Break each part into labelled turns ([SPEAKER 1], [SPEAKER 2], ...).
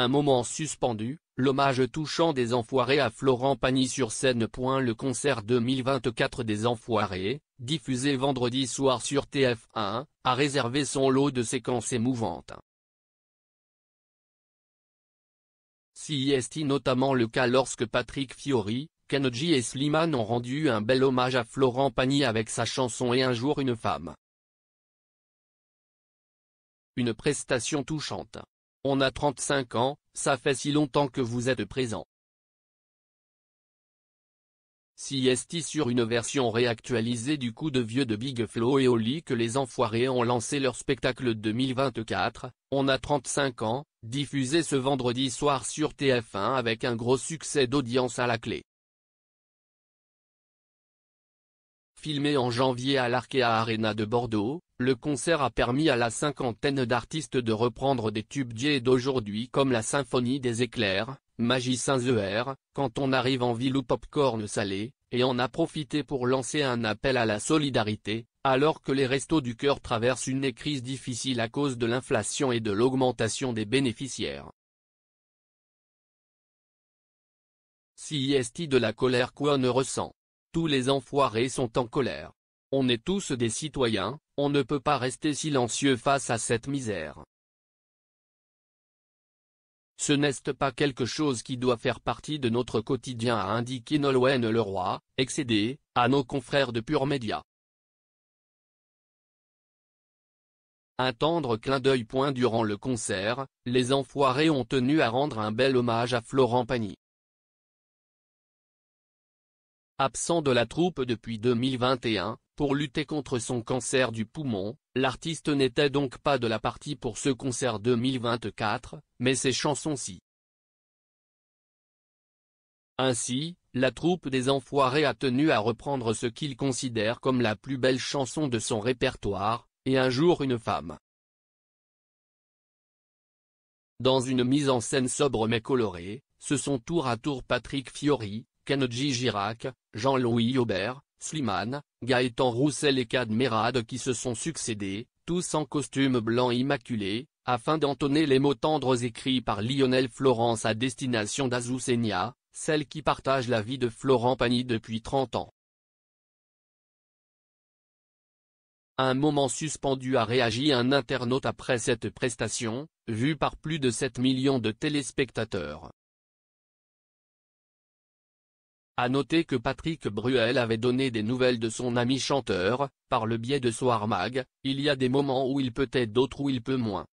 [SPEAKER 1] Un moment suspendu, l'hommage touchant des Enfoirés à Florent Pagny sur scène. Le concert 2024 des Enfoirés, diffusé vendredi soir sur TF1, a réservé son lot de séquences émouvantes. Si est notamment le cas lorsque Patrick Fiori, Kenji et Slimane ont rendu un bel hommage à Florent Pagny avec sa chanson Et un jour une femme. Une prestation touchante. On a 35 ans, ça fait si longtemps que vous êtes présent. CST sur une version réactualisée du coup de vieux de Big Flo et Oli que les enfoirés ont lancé leur spectacle 2024, On a 35 ans, diffusé ce vendredi soir sur TF1 avec un gros succès d'audience à la clé. Filmé en janvier à l'Arkea Arena de Bordeaux, le concert a permis à la cinquantaine d'artistes de reprendre des tubes d'aujourd'hui comme la Symphonie des éclairs, Magie saint quand on arrive en ville ou popcorn salé, et en a profité pour lancer un appel à la solidarité, alors que les restos du cœur traversent une crise difficile à cause de l'inflation et de l'augmentation des bénéficiaires. Si CIST de la colère qu'on ne ressent. Tous les enfoirés sont en colère. On est tous des citoyens, on ne peut pas rester silencieux face à cette misère. Ce n'est pas quelque chose qui doit faire partie de notre quotidien a indiqué Nolwenn Leroy, excédé, à nos confrères de Pure Média. Un tendre clin d'œil. point Durant le concert, les enfoirés ont tenu à rendre un bel hommage à Florent Pagny. Absent de la troupe depuis 2021, pour lutter contre son cancer du poumon, l'artiste n'était donc pas de la partie pour ce concert 2024, mais ses chansons-ci. Ainsi, la troupe des Enfoirés a tenu à reprendre ce qu'il considère comme la plus belle chanson de son répertoire, et un jour une femme. Dans une mise en scène sobre mais colorée, ce sont tour à tour Patrick Fiori, Kennedy Girac, Jean-Louis Aubert, Slimane, Gaëtan Roussel et Cadmerade qui se sont succédés, tous en costume blanc immaculé, afin d'entonner les mots tendres écrits par Lionel Florence à destination d'Azusenia, celle qui partage la vie de Florent Pagny depuis 30 ans. Un moment suspendu a réagi un internaute après cette prestation, vue par plus de 7 millions de téléspectateurs. À noter que Patrick Bruel avait donné des nouvelles de son ami chanteur, par le biais de Soir Mag, il y a des moments où il peut être d'autres où il peut moins.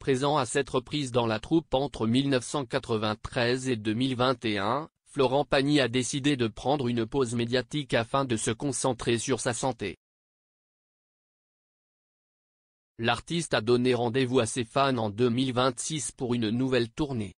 [SPEAKER 1] Présent à cette reprise dans la troupe entre 1993 et 2021, Florent Pagny a décidé de prendre une pause médiatique afin de se concentrer sur sa santé. L'artiste a donné rendez-vous à ses fans en 2026 pour une nouvelle tournée.